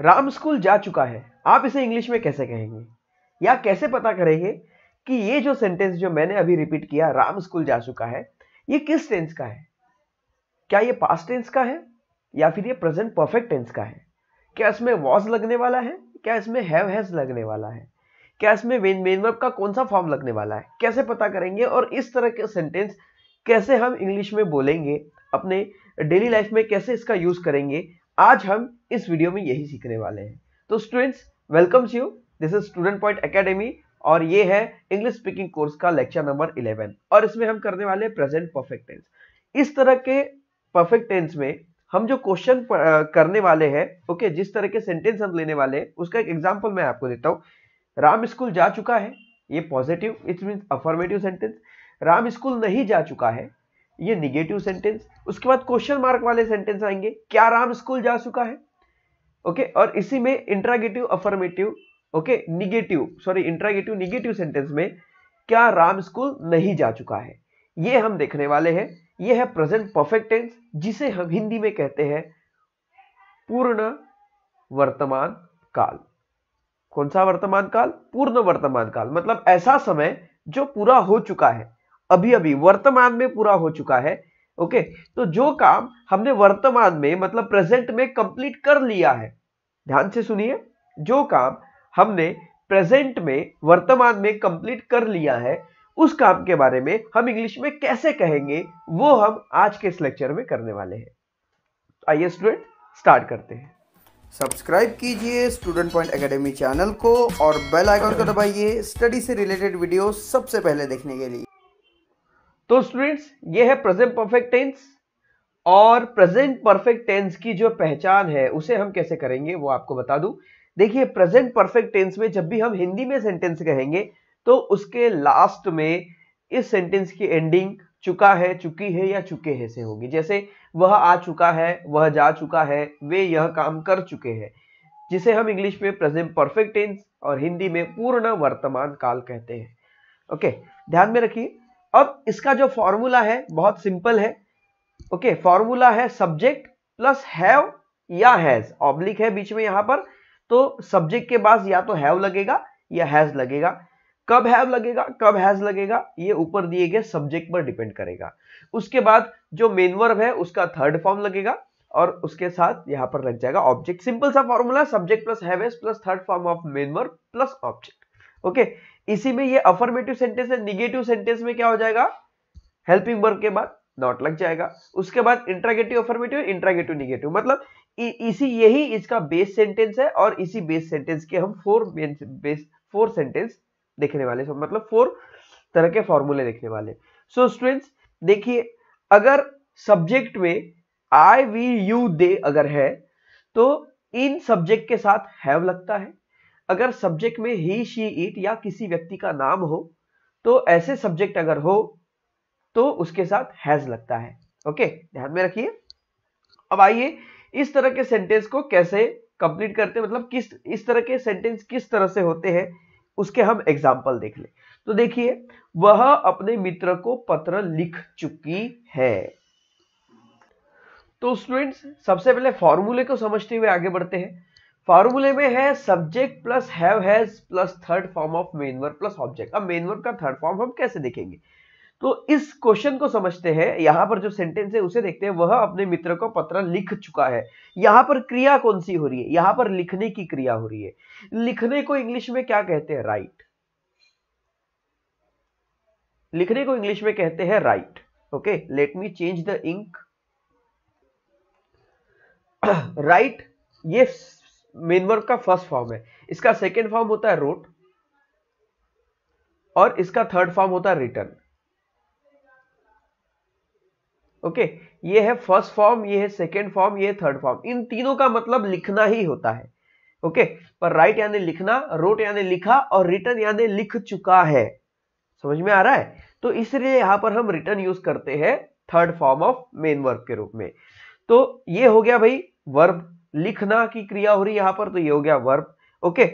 Ram school जा चुका है आप इसे इंग्लिश में कैसे कहेंगे या कैसे पता करेंगे कि ये जो सेंटेंस जो मैंने अभी रिपीट किया राम स्कूल जा चुका है ये किस टेंस का है क्या ये पास्ट टेंस का है या फिर ये प्रेजेंट परफेक्ट टेंस का है क्या इसमें वॉज लगने वाला है क्या इसमें हैव हैज लगने वाला है क्या इसमें वेन मेन वर्ब का कौन सा फॉर्म लगने वाला है कैसे पता करेंगे और इस तरह के सेंटेंस कैसे हम इंग्लिश में बोलेंगे अपने डेली लाइफ में कैसे इसका यूज करेंगे आज हम इस वीडियो में यही सीखने वाले हैं तो students welcome you this is student point academy और ये है इंग्लिश स्पीकिंग कोर्स का लेक्चर नंबर 11 और इसमें हम करने वाले प्रेजेंट परफेक्ट टेंस इस तरह के परफेक्ट टेंस में हम जो क्वेश्चन करने वाले हैं ओके जिस तरह के सेंटेंस हम लेने वाले हैं उसका एक एग्जाम्पल मैं आपको देता हूँ राम स्कूल जा चुका है ये positive it's mean affirmative sentence Ram school नहीं जा चुका है ये निगेटिव सेंटेंस उसके बाद क्वेश्चन मार्क वाले सेंटेंस आएंगे क्या राम स्कूल जा चुका है ओके okay? और इसी में interrogative affirmative okay negative sorry interrogative negative sentence में क्या राम स्कूल नहीं जा चुका है ये हम देखने वाले हैं ये है प्रेजेंट परफेक्ट टेंस जिसे हम हिंदी में कहते हैं पूर्ण वर्तमान काल कौन सा वर्तमान काल पूर्ण वर्तमान काल मतलब ऐसा समय जो पूरा हो चुका है अभी अभी वर्तमान में पूरा हो चुका है ओके तो जो काम हमने वर्तमान में मतलब प्रेजेंट में कंप्लीट कर लिया है ध्यान से सुनिए जो काम हमने प्रेजेंट में वर्तमान में कंप्लीट कर लिया है उस काम के बारे में हम इंग्लिश में कैसे कहेंगे वो हम आज के इस लेक्चर में करने वाले हैं तो आइए स्टूडेंट स्टार्ट करते हैं सब्सक्राइब कीजिए स्टूडेंट पॉइंट एकेडमी चैनल को और बेल आइकन को दबाइए स्टडी से रिलेटेड वीडियो सबसे पहले देखने के लिए तो स्टूडेंट्स ये है प्रेजेंट परफेक्ट टेंस और प्रेजेंट परफेक्ट टेंस की जो पहचान है उसे हम कैसे करेंगे वो आपको बता दूं देखिए प्रेजेंट परफेक्ट टेंस में जब भी हम हिंदी में सेंटेंस कहेंगे तो उसके लास्ट में इस सेंटेंस की एंडिंग चुका है चुकी है या चुके है से होगी जैसे वह आ चुका है वह जा चुका है वे यह काम कर चुके हैं जिसे हम इंग्लिश में प्रेजेंट परफेक्ट टेंस और हिंदी में पूर्ण वर्तमान काल कहते हैं ओके ध्यान में रखिए अब इसका जो फॉर्मूला है बहुत सिंपल है ओके okay, फॉर्मूला है सब्जेक्ट प्लस हैव या हैज ऑब्लिक है बीच में यहां पर तो सब्जेक्ट के पास या तो हैव लगेगा या हैज लगेगा कब हैव लगेगा कब हैज लगेगा ये ऊपर दिए गए सब्जेक्ट पर डिपेंड करेगा उसके बाद जो मेन वर्ब है उसका थर्ड फॉर्म लगेगा और उसके साथ यहां पर लग जाएगा ऑब्जेक्ट सिंपल सा formula subject plus have has plus third form of main verb plus object okay इसी में ये अफर्मेटिव सेंटेंस है निगेटिव सेंटेंस में क्या हो जाएगा हेल्पिंग वर्ग के बाद नॉट लग जाएगा उसके बाद इंट्रागेटिव अफर्मेटिव इंट्रागेटिव निगेटिव मतलब इसी यही इसका बेस सेंटेंस है और इसी बेस सेंटेंस के हम फोर बेस फोर सेंटेंस देखने वाले so, मतलब फोर तरह के फॉर्मूले देखने वाले सो स्टूडेंट्स देखिए अगर सब्जेक्ट में आई वी यू दे अगर है तो इन सब्जेक्ट के साथ हैव लगता है अगर सब्जेक्ट में ही शी इट या किसी व्यक्ति का नाम हो तो ऐसे सब्जेक्ट अगर हो तो उसके साथ हैज लगता है ओके ध्यान में रखिए अब आइए इस तरह के सेंटेंस को कैसे कंप्लीट करते हैं मतलब किस इस तरह के सेंटेंस किस तरह से होते हैं उसके हम एग्जाम्पल देख ले तो देखिए वह अपने मित्र को पत्र लिख चुकी है तो स्टूडेंट्स सबसे पहले फॉर्मूले को समझते हुए आगे बढ़ते हैं फार्मूले में है subject plus have has plus third form of main verb plus object अब मेन वर्ब का थर्ड फॉर्म हम कैसे देखेंगे तो इस क्वेश्चन को समझते हैं यहां पर जो सेंटेंस है उसे देखते हैं वह अपने मित्र को पत्र लिख चुका है यहां पर क्रिया कौन सी हो रही है यहां पर लिखने की क्रिया हो रही है लिखने को इंग्लिश में क्या कहते हैं राइट लिखने को इंग्लिश में कहते हैं right okay let me change the ink right ये मेन वर्ब का फर्स्ट फॉर्म है इसका सेकेंड फॉर्म होता है रोट और इसका थर्ड फॉर्म होता है रिटर्न ओके okay, ये है फर्स्ट फॉर्म ये है सेकेंड फॉर्म ये है थर्ड फॉर्म इन तीनों का मतलब लिखना ही होता है ओके okay, पर राइट यानी लिखना रोट यानी लिखा और रिटर्न यानी लिख चुका है समझ में आ रहा है तो इसलिए यहां पर हम रिटर्न यूज करते हैं third form of main verb के रूप में तो ये हो गया भाई वर्ब लिखना की क्रिया हो रही है यहां पर तो ये हो गया वर्ब ओके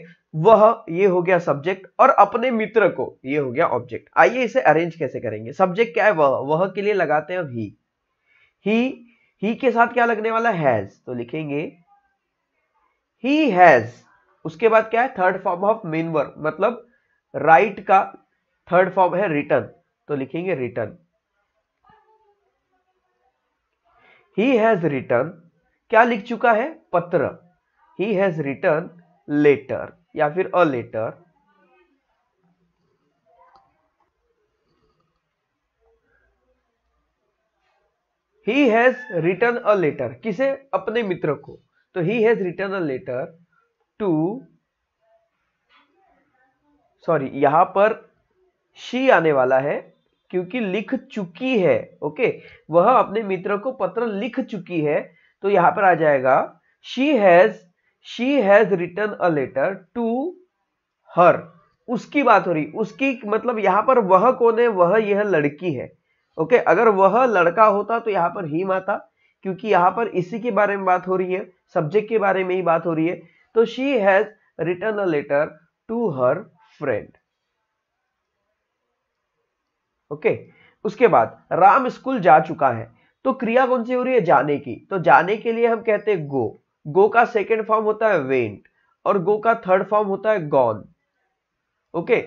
वह ये हो गया सब्जेक्ट और अपने मित्र को ये हो गया ऑब्जेक्ट आइए इसे अरेंज कैसे करेंगे सब्जेक्ट क्या है वह वह के लिए लगाते हैं अब ही ही ही के साथ क्या लगने वाला हैज तो लिखेंगे ही हैज उसके बाद क्या है third form of main verb मतलब राइट का थर्ड फॉर्म है रिटर्न तो लिखेंगे रिटर्न ही हैज रिटर्न क्या लिख चुका है पत्र ही हैज रिटर्न लेटर या फिर a letter he has written a letter किसे अपने मित्र को तो he has written a letter to sorry यहां पर शी आने वाला है क्योंकि लिख चुकी है ओके वह अपने मित्र को पत्र लिख चुकी है तो यहां पर आ जाएगा she has she has written a letter to her उसकी बात हो रही उसकी मतलब यहां पर वह कौन है वह यह लड़की है ओके अगर वह लड़का होता तो यहां पर ही माता क्योंकि यहां पर इसी के बारे में बात हो रही है सब्जेक्ट के बारे में ही बात हो रही है तो she has written a letter to her friend okay उसके बाद राम स्कूल जा चुका है तो क्रिया कौन सी हो रही है जाने की तो जाने के लिए हम कहते हैं गो गो का सेकेंड फॉर्म होता है वेंट और गो का थर्ड फॉर्म होता है गॉन ओके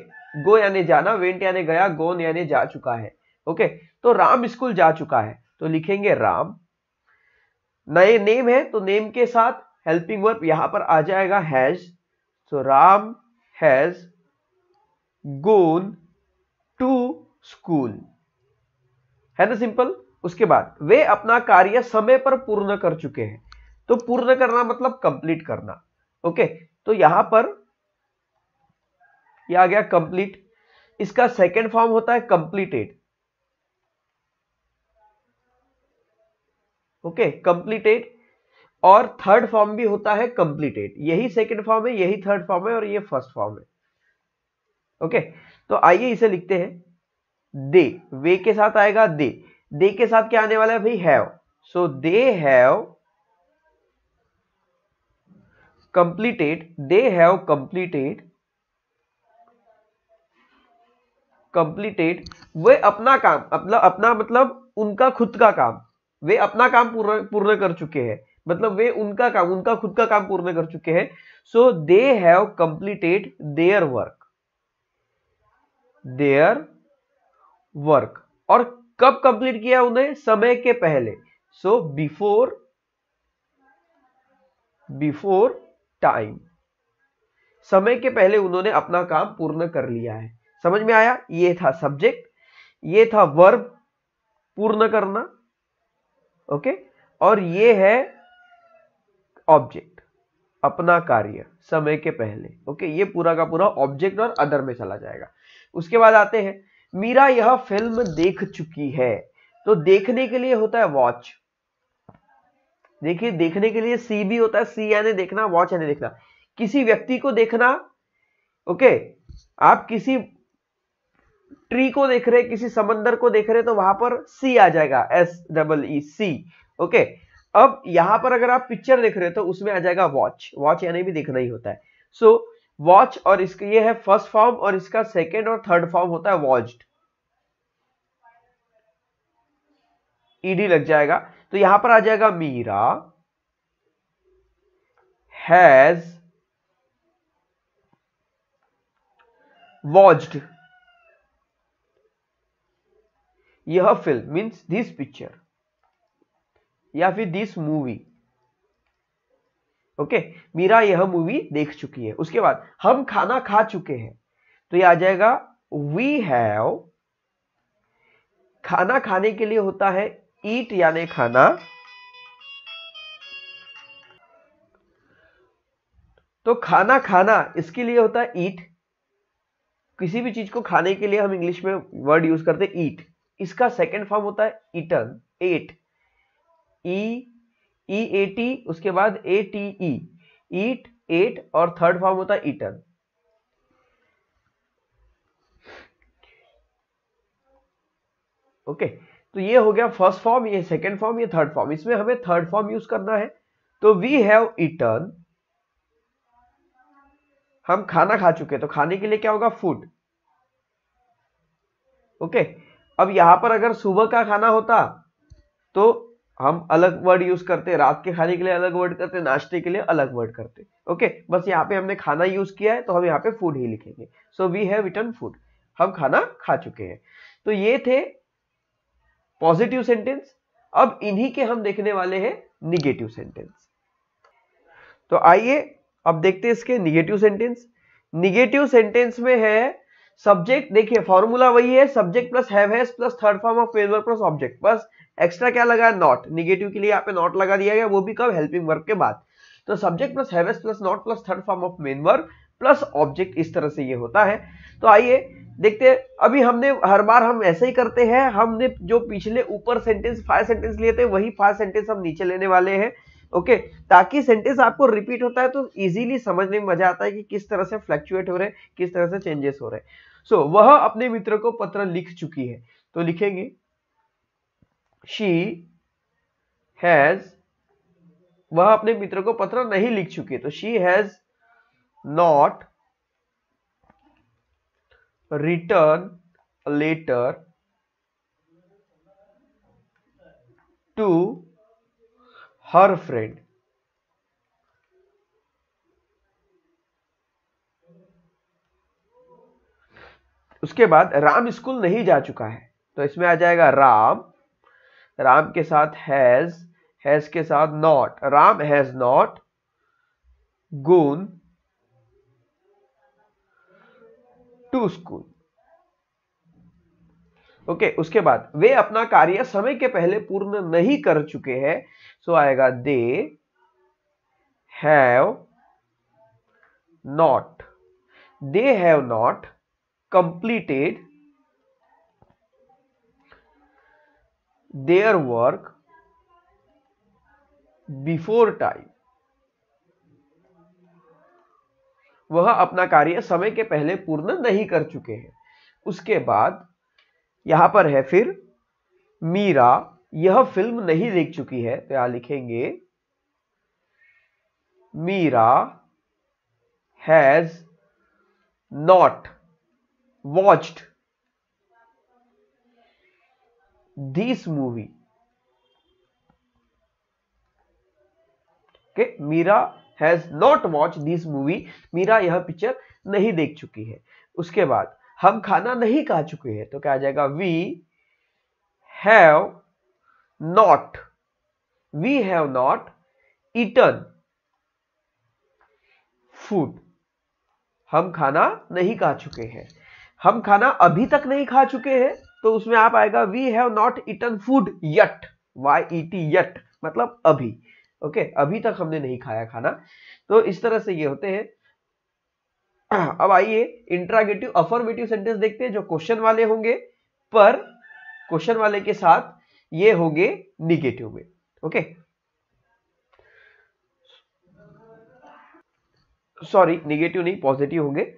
गो यानी जाना वेंट यानी गया गोन यानी जा चुका है ओके तो राम स्कूल जा चुका है तो लिखेंगे राम नए नेम है तो नेम के साथ हेल्पिंग वर्ब यहां पर आ जाएगा has so Ram has gone to school है ना सिंपल उसके बाद वे अपना कार्य समय पर पूर्ण कर चुके हैं तो पूर्ण करना मतलब कंप्लीट करना ओके तो यहां पर यह आ गया कंप्लीट इसका सेकेंड फॉर्म होता है कंप्लीटेड ओके कंप्लीटेड और थर्ड फॉर्म भी होता है कंप्लीटेड यही सेकेंड फॉर्म है यही थर्ड फॉर्म है और ये फर्स्ट फॉर्म है ओके okay, तो आइए इसे लिखते हैं दे वे के साथ आएगा दे दे के साथ क्या आने वाला है भाई have so they have completed they have completed completed वे अपना काम अपना अपना मतलब उनका खुद का काम वे अपना काम पूर्ण पूर्ण कर चुके हैं मतलब वे उनका काम उनका खुद का काम पूर्ण कर चुके हैं so they have completed their work their work और कब कंप्लीट किया उन्हें समय के पहले सो बिफोर बिफोर टाइम समय के पहले उन्होंने अपना काम पूर्ण कर लिया है समझ में आया ये था सब्जेक्ट ये था वर्ब पूर्ण करना ओके और ये है ऑब्जेक्ट अपना कार्य समय के पहले ओके ये पूरा का पूरा ऑब्जेक्ट और अदर में चला जाएगा उसके बाद आते हैं मीरा यह फिल्म देख चुकी है तो देखने के लिए होता है वॉच देखिए देखने के लिए सी भी होता है सी यानी देखना वॉच यानी देखना किसी व्यक्ति को देखना ओके आप किसी ट्री को देख रहे किसी समंदर को देख रहे तो वहां पर सी आ जाएगा S double E C okay अब यहां पर अगर आप पिक्चर देख रहे हो तो उसमें आ जाएगा वॉच वॉच यानी भी देखना ही होता है सो so, वॉच और इसका ये है फर्स्ट फॉर्म और इसका सेकेंड और थर्ड फॉर्म होता है वॉच्ड ईडी लग जाएगा तो यहां पर आ जाएगा मीरा हैज वॉच्ड यह फिल्म मींस दिस पिक्चर या फिर दिस मूवी ओके मीरा यह मूवी देख चुकी है उसके बाद हम खाना खा चुके हैं तो ये आ जाएगा वी हैव खाना खाने के लिए होता है ईट यानी खाना तो खाना खाना इसके लिए होता है ईट किसी भी चीज को खाने के लिए हम इंग्लिश में वर्ड यूज करते ईट इसका सेकेंड फॉर्म होता है eaten ate E E A T उसके बाद A T E eat ate और थर्ड फॉर्म होता है ईटन ओके तो ये हो गया फर्स्ट फॉर्म ये सेकंड फॉर्म ये थर्ड फॉर्म इसमें हमें थर्ड फॉर्म यूज करना है तो वी हैव ईटन हम खाना खा चुके तो खाने के लिए क्या होगा फूड ओके okay, अब यहां पर अगर सुबह का खाना होता तो हम अलग वर्ड यूज करते रात के खाने के लिए अलग वर्ड करते नाश्ते के लिए अलग वर्ड करते ओके बस यहाँ पे हमने खाना यूज किया है तो हम यहाँ पे फूड ही लिखेंगे so we have written food हम खाना खा चुके हैं तो ये थे पॉजिटिव सेंटेंस अब इन्हीं के हम देखने वाले हैं निगेटिव सेंटेंस तो आइए अब देखते हैं इसके निगेटिव सेंटेंस निगेटिव सेंटेंस में है सब्जेक्ट देखिए फॉर्मूला वही है subject plus have has plus third form of main verb plus object बस एक्स्ट्रा क्या लगा नॉट निगेटिव के लिए यहाँ पे नॉट लगा दिया गया वो भी कब हेल्पिंग वर्ब के बाद तो subject plus have has plus not plus third form of main verb plus object इस तरह से ये होता है तो आइए देखते हैं अभी हमने हर बार हम ऐसे ही करते हैं हमने जो पिछले ऊपर सेंटेंस फाइव सेंटेंस लिए थे वही फाइव सेंटेंस हम नीचे लेने वाले हैं ओके ताकि सेंटेंस आपको रिपीट होता है तो इजीली समझने में मजा आता है कि किस तरह से फ्लैक्चुएट हो रहे हैं किस तरह से चेंजेस हो रहे हैं सो so, वह अपने मित्र को पत्र लिख चुकी है तो लिखेंगे शी हैज वह अपने मित्र को पत्र नहीं लिख चुकी तो she has not written letter to her friend उसके बाद राम स्कूल नहीं जा चुका है तो इसमें आ जाएगा राम राम के साथ हैज हैज के साथ not Ram has not gone to school okay okay, उसके बाद वे अपना कार्य समय के पहले पूर्ण नहीं कर चुके हैं सो so आएगा they have not they have not completed their work before time वह अपना कार्य समय के पहले पूर्ण नहीं कर चुके हैं उसके बाद यहां पर है फिर मीरा यह फिल्म नहीं देख चुकी है तो यहां लिखेंगे Meera has not watched this movie के Meera has not watch this movie Meera यह पिक्चर नहीं देख चुकी है उसके बाद हम खाना नहीं खा चुके हैं तो क्या आ जाएगा we have not we have not eaten food हम खाना नहीं खा चुके हैं हम खाना अभी तक नहीं खा चुके हैं तो उसमें आप आएगा we have not eaten food yet Y E T yet मतलब अभी ओके okay, अभी तक हमने नहीं खाया खाना तो इस तरह से ये होते हैं अब आइए इंट्रागेटिव अफॉर्मेटिव सेंटेंस देखते हैं जो क्वेश्चन वाले होंगे पर क्वेश्चन वाले के साथ ये होंगे निगेटिव में ओके सॉरी निगेटिव नहीं पॉजिटिव होंगे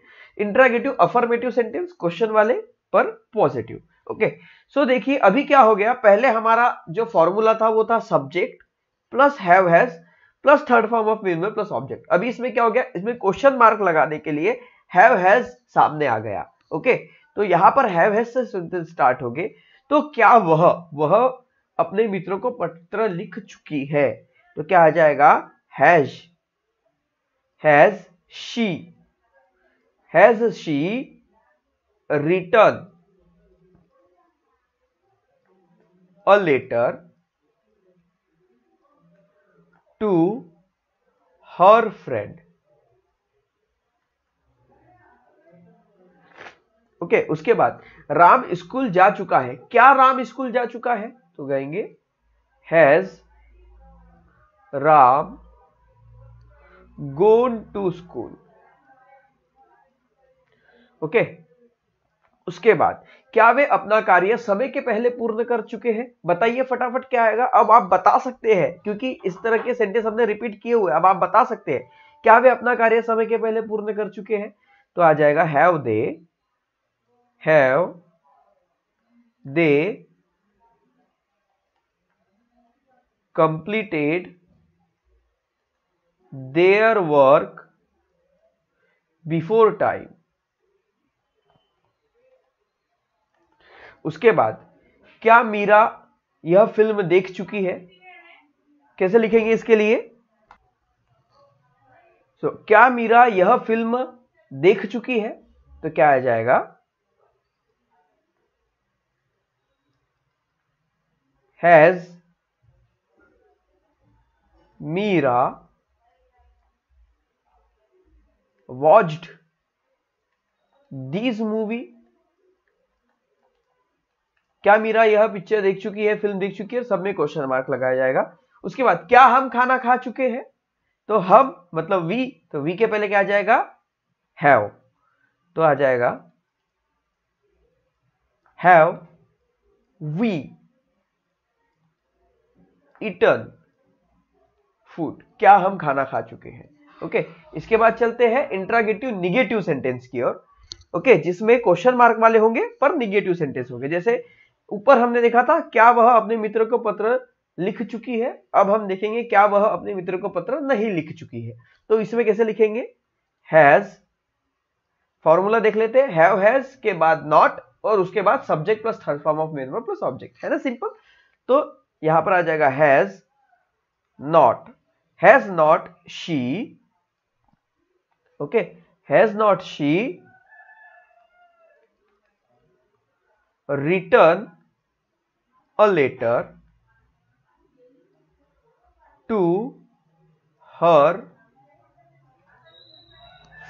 इंट्रागेटिव अफॉर्मेटिव सेंटेंस क्वेश्चन वाले पर पॉजिटिव ओके सो देखिए अभी क्या हो गया पहले हमारा जो फॉर्मूला था वो था subject plus have has plus third form of main में प्लस ऑब्जेक्ट अभी इसमें क्या हो गया इसमें क्वेश्चन मार्क लगाने के लिए हैव हैज सामने आ गया ओके तो यहां पर हैव हैज से सेंटेंस स्टार्ट हो गए तो क्या वह वह अपने मित्रों को पत्र लिख चुकी है तो क्या आ जाएगा has has she has she return a letter to her friend okay okay, उसके बाद राम स्कूल जा चुका है क्या राम स्कूल जा चुका है तो कहेंगे has Ram gone to school okay उसके बाद क्या वे अपना कार्य समय के पहले पूर्ण कर चुके हैं बताइए फटाफट क्या आएगा अब आप बता सकते हैं क्योंकि इस तरह के सेंटेंस हमने रिपीट किए हुए अब आप बता सकते हैं क्या वे अपना कार्य समय के पहले पूर्ण कर चुके हैं तो आ जाएगा have they have they completed their work before time उसके बाद क्या मीरा यह फिल्म देख चुकी है कैसे लिखेंगे इसके लिए सो so, क्या मीरा यह फिल्म देख चुकी है तो क्या आ जाएगा has Meera watched these movie क्या मीरा यह पिक्चर देख चुकी है फिल्म देख चुकी है सब में क्वेश्चन मार्क लगाया जाएगा उसके बाद क्या हम खाना खा चुके हैं तो हम मतलब वी तो वी के पहले क्या आ जाएगा हैव तो आ जाएगा हैव वी इटन फूड क्या हम खाना खा चुके हैं ओके okay, इसके बाद चलते हैं इंट्रागेटिव निगेटिव सेंटेंस की ओर ओके okay, जिसमें क्वेश्चन मार्क वाले होंगे पर निगेटिव सेंटेंस होंगे जैसे ऊपर हमने देखा था क्या वह अपने मित्र को पत्र लिख चुकी है अब हम देखेंगे क्या वह अपने मित्र को पत्र नहीं लिख चुकी है तो इसमें कैसे लिखेंगे हैज फॉर्मूला देख लेते हैव हैज के बाद नॉट और उसके बाद subject plus third form of main verb plus object है ना सिंपल तो यहां पर आ जाएगा has not has not she okay has not she return a letter to her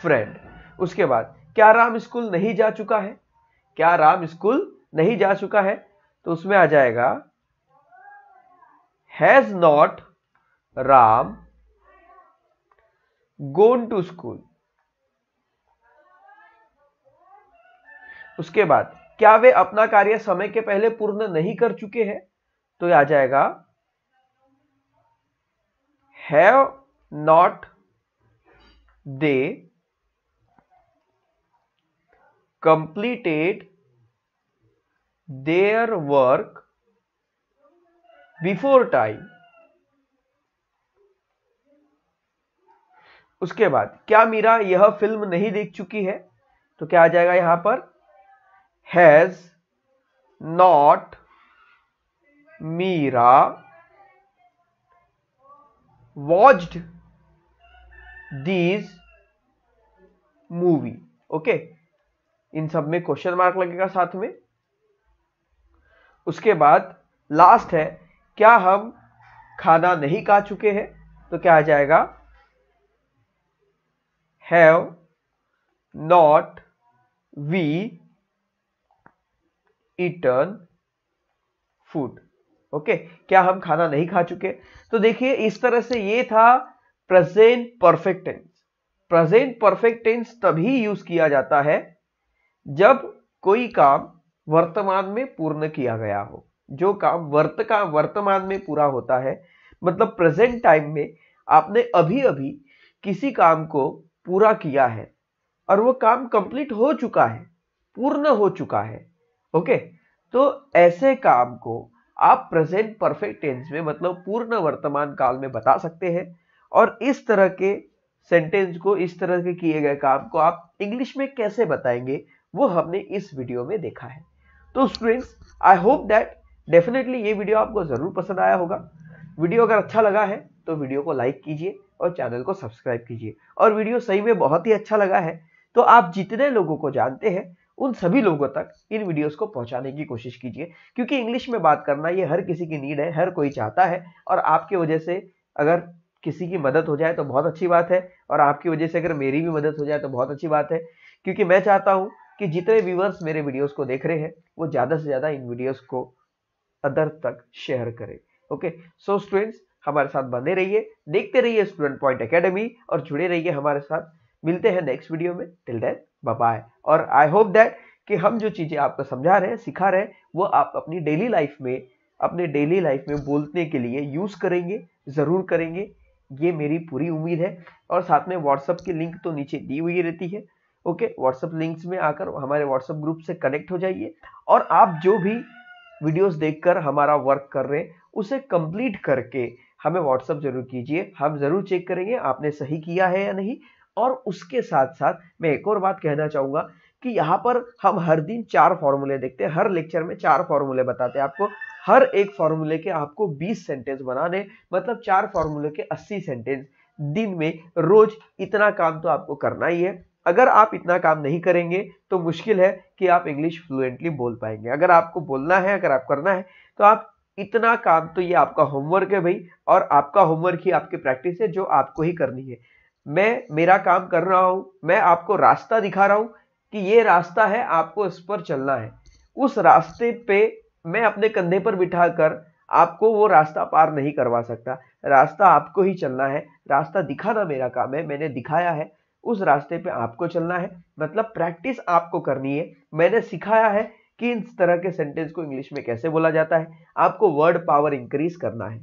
friend. उसके बाद क्या राम स्कूल नहीं जा चुका है क्या राम स्कूल नहीं जा चुका है तो उसमें आ जाएगा has not Ram gone to school उसके बाद क्या वे अपना कार्य समय के पहले पूर्ण नहीं कर चुके हैं तो आ जाएगा have not they completed their work before time उसके बाद क्या मीरा यह फिल्म नहीं देख चुकी है तो क्या आ जाएगा यहां पर has not Meera watched these movie okay इन सब में क्वेश्चन मार्क लगेगा साथ में उसके बाद लास्ट है क्या हम खाना नहीं खा चुके हैं तो क्या आ जाएगा have not we eaten food okay क्या हम खाना नहीं खा चुके तो देखिए इस तरह से ये था present perfect tense present perfect tense तभी यूज किया जाता है जब कोई काम वर्तमान में पूर्ण किया गया हो जो काम वर्त का वर्तमान में पूरा होता है मतलब प्रेजेंट टाइम में आपने अभी अभी किसी काम को पूरा किया है और वो काम कंप्लीट हो चुका है पूर्ण हो चुका है ओके तो ऐसे काम को आप प्रेजेंट परफेक्ट टेंस में मतलब पूर्ण वर्तमान काल में बता सकते हैं और इस तरह के सेंटेंस को इस तरह के किए गए काम को आप इंग्लिश में कैसे बताएंगे वो हमने इस वीडियो में देखा है तो students I hope that definitely ये वीडियो आपको ज़रूर पसंद आया होगा वीडियो अगर अच्छा लगा है तो वीडियो को लाइक कीजिए और चैनल को सब्सक्राइब कीजिए और वीडियो सही में बहुत ही अच्छा लगा है तो आप जितने लोगों को जानते हैं उन सभी लोगों तक इन वीडियोस को पहुंचाने की कोशिश कीजिए क्योंकि इंग्लिश में बात करना ये हर किसी की नीड है हर कोई चाहता है और आपकी वजह से अगर किसी की मदद हो जाए तो बहुत अच्छी बात है और आपकी वजह से अगर मेरी भी मदद हो जाए तो बहुत अच्छी बात है क्योंकि मैं चाहता हूँ कि जितने व्यूवर्स मेरे वीडियोस को देख रहे हैं वो ज़्यादा से ज़्यादा इन वीडियोस को अदर तक शेयर करें ओके सो स्टूडेंट्स हमारे साथ बने रहिए देखते रहिए स्टूडेंट पॉइंट एकेडमी और जुड़े रहिए हमारे साथ मिलते हैं नेक्स्ट वीडियो में टिल देन बाय और आई होप दैट कि हम जो चीज़ें आपको समझा रहे हैं सिखा रहे हैं वो आप अपनी डेली लाइफ में अपने डेली लाइफ में बोलने के लिए यूज़ करेंगे ज़रूर करेंगे ये मेरी पूरी उम्मीद है और साथ में व्हाट्सअप की लिंक तो नीचे दी हुई रहती है ओके व्हाट्सअप लिंक्स में आकर हमारे व्हाट्सअप ग्रुप से कनेक्ट हो जाइए और आप जो भी वीडियोस देखकर हमारा वर्क कर रहे हैं उसे कंप्लीट करके हमें व्हाट्सअप जरूर कीजिए हम ज़रूर चेक करेंगे आपने सही किया है या नहीं और उसके साथ साथ मैं एक और बात कहना चाहूँगा कि यहाँ पर हम हर दिन चार फॉर्मूले देखते हैं हर लेक्चर में चार फॉर्मूले बताते हैं आपको हर एक फॉर्मूले के आपको 20 सेंटेंस बनाने मतलब चार फॉर्मूले के 80 सेंटेंस दिन में रोज इतना काम तो आपको करना ही है अगर आप इतना काम नहीं करेंगे तो मुश्किल है कि आप इंग्लिश फ्लुएंटली बोल पाएंगे अगर आपको बोलना है अगर आप करना है तो आप इतना काम तो ये आपका होमवर्क है भाई और आपका होमवर्क ही आपकी प्रैक्टिस है जो आपको ही करनी है मैं मेरा काम कर रहा हूँ मैं आपको रास्ता दिखा रहा हूँ कि ये रास्ता है आपको इस पर चलना है उस रास्ते पे मैं अपने कंधे पर बिठा कर आपको वो रास्ता पार नहीं करवा सकता रास्ता आपको ही चलना है रास्ता दिखाना मेरा काम है मैंने दिखाया है उस रास्ते पे आपको चलना है मतलब प्रैक्टिस आपको करनी है मैंने सिखाया है कि इस तरह के सेंटेंस को इंग्लिश में कैसे बोला जाता है आपको वर्ड पावर इंक्रीज करना है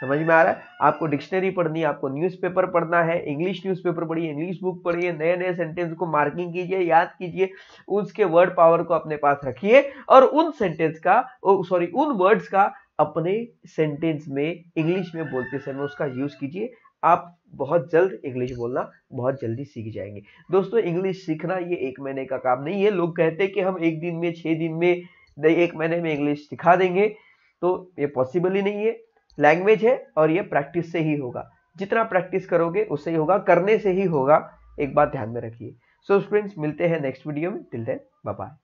समझ में आ रहा है आपको डिक्शनरी पढ़नी है आपको न्यूज़पेपर पढ़ना है इंग्लिश न्यूज़पेपर पढ़िए इंग्लिश बुक पढ़िए नए नए सेंटेंस को मार्किंग कीजिए याद कीजिए उसके वर्ड पावर को अपने पास रखिए और उन सेंटेंस का सॉरी उन वर्ड्स का अपने सेंटेंस में इंग्लिश में बोलते समय उसका यूज कीजिए आप बहुत जल्द इंग्लिश बोलना बहुत जल्दी सीख जाएंगे दोस्तों इंग्लिश सीखना ये एक महीने का काम नहीं है लोग कहते हैं कि हम एक दिन में छः दिन में एक महीने में इंग्लिश सिखा देंगे तो ये पॉसिबल ही नहीं है लैंग्वेज है और ये प्रैक्टिस से ही होगा जितना प्रैक्टिस करोगे उससे ही होगा करने से ही होगा एक बात ध्यान में रखिए सो स्टूडेंट्स मिलते हैं नेक्स्ट वीडियो में टिल देन बाय